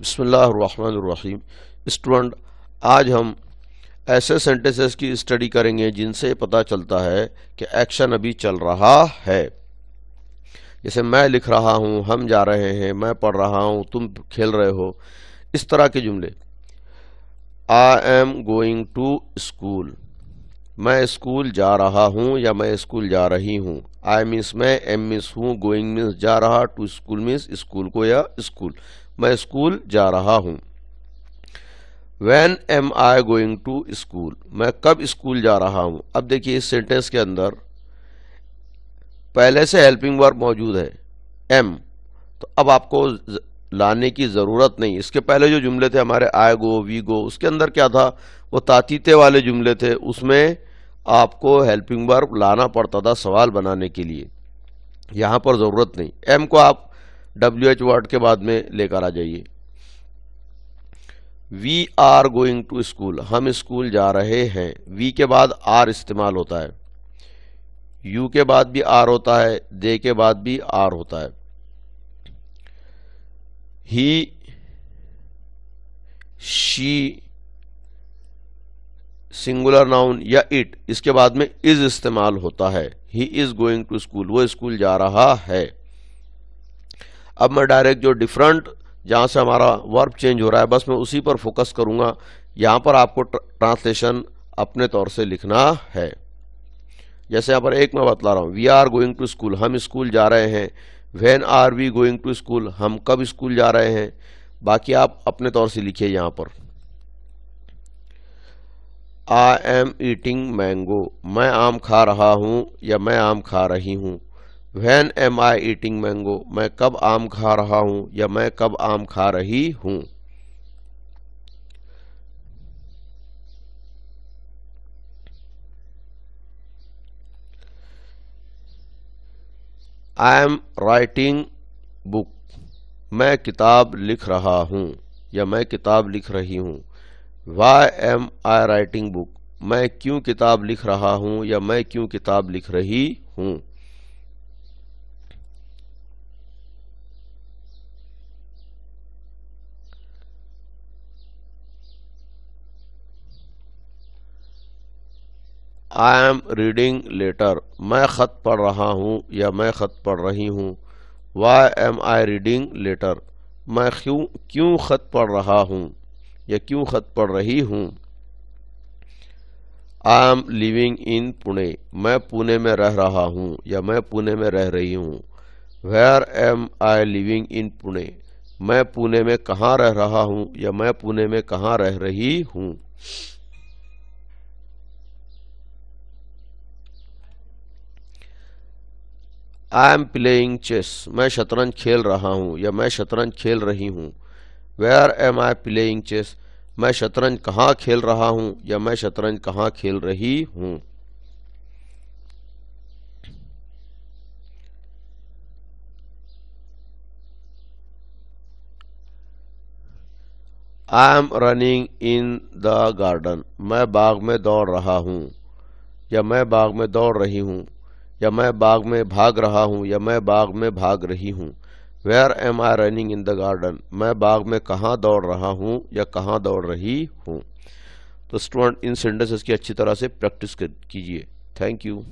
बसमीम स्टूडेंट आज हम ऐसे सेंटेंसेस की स्टडी करेंगे जिनसे पता चलता है कि एक्शन अभी चल रहा है जैसे मैं लिख रहा हूँ हम जा रहे हैं मैं पढ़ रहा हूँ तुम खेल रहे हो इस तरह के जुमले I am going to school मैं स्कूल जा रहा हूँ या मैं स्कूल जा रही हूँ आई मिस मैं एम मिस हूँ गोइंग मिस जा रहा टू स्कूल मिस स्कूल को या स्कूल मैं स्कूल जा रहा हूँ when am I going to school मैं कब स्कूल जा रहा हूँ अब देखिए इस सेंटेंस के अंदर पहले से हेल्पिंग वर्ब मौजूद है एम तो अब आपको लाने की ज़रूरत नहीं इसके पहले जो जुमले थे हमारे आय गो वी गो उसके अंदर क्या था वो तातीते वाले जुमले थे उसमें आपको हेल्पिंग वर्ब लाना पड़ता था सवाल बनाने के लिए यहाँ पर ज़रूरत नहीं एम को आप डब्ल्यू एच वर्ड के बाद में लेकर आ जाइए we are going to school हम स्कूल जा रहे हैं वी के बाद आर इस्तेमाल होता है यू के बाद भी आर होता है दे के बाद भी आर होता है he शी सिंगुलर नाउन या इट इसके बाद में इज इस्तेमाल होता है he is going to school वो स्कूल जा रहा है अब मैं डायरेक्ट जो डिफरेंट जहां से हमारा वर्ब चेंज हो रहा है बस मैं उसी पर फोकस करूंगा यहां पर आपको ट्रांसलेशन अपने तौर से लिखना है जैसे यहां पर एक मैं बतला रहा हूं we are going to school हम स्कूल जा रहे हैं when are we going to school हम कब स्कूल जा रहे हैं बाकी आप अपने तौर से लिखिए यहाँ पर आई एम ईटिंग मैंगो मैं आम खा रहा हूँ या मैं आम खा रही हूँ when am I eating mango मैं कब आम खा रहा हूँ या मैं कब आम खा रही हूँ आई एम राइटिंग बुक मैं किताब लिख रहा हूँ या मैं किताब लिख रही हूँ why am I writing book मैं क्यों किताब लिख रहा हूँ या मैं क्यों किताब लिख रही हूँ आई एम रीडिंग लेटर मैं ख़त पढ़ रहा हूँ या मैं ख़त पढ़ रही हूँ why am I reading letter मैं क्यों क्यों ख़त पढ़ रहा हूँ या क्यों ख़त पढ़ रही हूँ I am living in Pune मैं पुणे में रह रहा हूँ या मैं पुणे में रह रही हूँ where am I living in Pune मैं पुणे में कहाँ रह रहा हूँ या मैं पुणे में कहाँ रह रही हूँ आई एम प्लेइंग चेस मैं शतरंज खेल रहा हूँ या मैं शतरंज खेल रही हूँ where am I playing chess मैं शतरंज कहाँ खेल रहा हूँ या मैं शतरंज कहाँ खेल रही हूँ I am running in the garden मैं बाग में दौड़ रहा हूँ या मैं बाग में दौड़ रही हूँ या मैं बाग में भाग रहा हूँ या मैं बाग में भाग रही हूँ where am I running in the garden मैं बाग में कहाँ दौड़ रहा हूँ या कहाँ दौड़ रही हूँ तो स्टूडेंट इन सेंटेंसेस की अच्छी तरह से प्रैक्टिस कीजिए थैंक यू